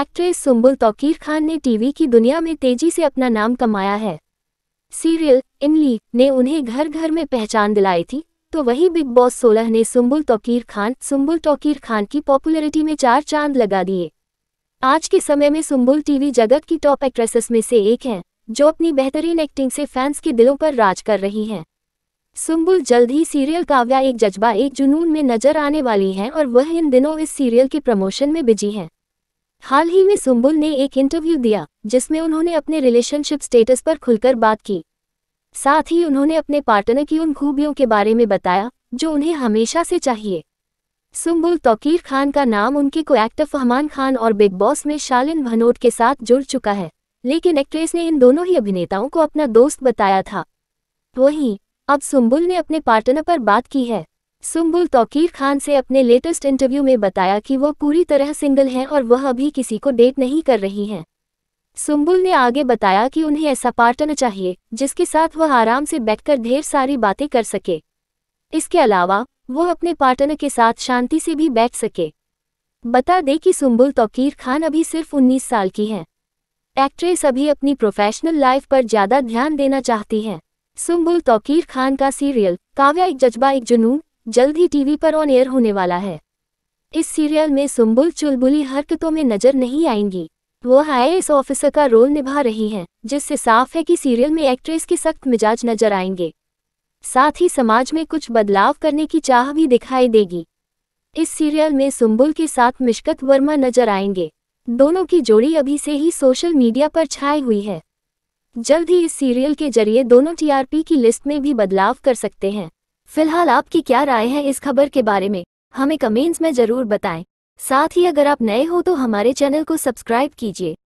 actress Sumbul Tauqeer Khan ने TV की दुनिया में तेजी से अपना नाम कमाया है सीरियल इमली ने उन्हें घर घर में पहचान दिलाई थी तो वही बिग बॉस सोलह ने सुम्बुल तौकीर खान सुम्बुल तौकीर खान की पॉपुलैरिटी में चार चांद लगा दिए आज के समय में सुम्बुल टीवी जगत की टॉप एक्ट्रेसेस में से एक हैं जो अपनी बेहतरीन एक्टिंग से फैंस के दिलों पर राज कर रही हैं सुम्बुल जल्द ही सीरियल काव्या एक जज्बा एक जुनून में नजर आने वाली हैं और वह इन दिनों इस सीरियल के प्रमोशन में बिजी हैं हाल ही में सुम्बुल ने एक इंटरव्यू दिया जिसमें उन्होंने अपने रिलेशनशिप स्टेटस पर खुलकर बात की साथ ही उन्होंने अपने पार्टनर की उन खूबियों के बारे में बताया जो उन्हें हमेशा से चाहिए सुम्बुल तौकीर खान का नाम उनके को एक्टर फहमान खान और बिग बॉस में शालिन भनोट के साथ जुड़ चुका है लेकिन एक्ट्रेस ने इन दोनों ही अभिनेताओं को अपना दोस्त बताया था वहीं अब सुम्बुल ने अपने पार्टनर पर बात की है सुम्बुल तौकीर खान से अपने लेटेस्ट इंटरव्यू में बताया कि वह पूरी तरह सिंगल हैं और वह अभी किसी को डेट नहीं कर रही हैं सुम्बुल ने आगे बताया कि उन्हें ऐसा पार्टनर चाहिए जिसके साथ वह आराम से बैठकर ढेर सारी बातें कर सके इसके अलावा वह अपने पार्टनर के साथ शांति से भी बैठ सके बता दें कि सुम्बुल तौकीर खान अभी सिर्फ उन्नीस साल की हैं एक्ट्रेस अभी अपनी प्रोफेशनल लाइफ पर ज़्यादा ध्यान देना चाहती हैं सुम्बुल तौकीर खान का सीरियल काव्या एक जज्बा एक जुनून जल्द ही टीवी पर ऑन एयर होने वाला है इस सीरियल में सुम्बुल चुलबुली हरकतों में नजर नहीं आएंगी वो आईएएस ऑफिसर का रोल निभा रही हैं जिससे साफ है कि सीरियल में एक्ट्रेस के सख्त मिजाज नजर आएंगे साथ ही समाज में कुछ बदलाव करने की चाह भी दिखाई देगी इस सीरियल में सुम्बुल के साथ मिशकत वर्मा नजर आएंगे दोनों की जोड़ी अभी से ही सोशल मीडिया पर छाई हुई है जल्द ही इस सीरियल के जरिए दोनों टीआरपी की लिस्ट में भी बदलाव कर सकते हैं फिलहाल आपकी क्या राय है इस खबर के बारे में हमें कमेंट्स में ज़रूर बताएं साथ ही अगर आप नए हो तो हमारे चैनल को सब्सक्राइब कीजिए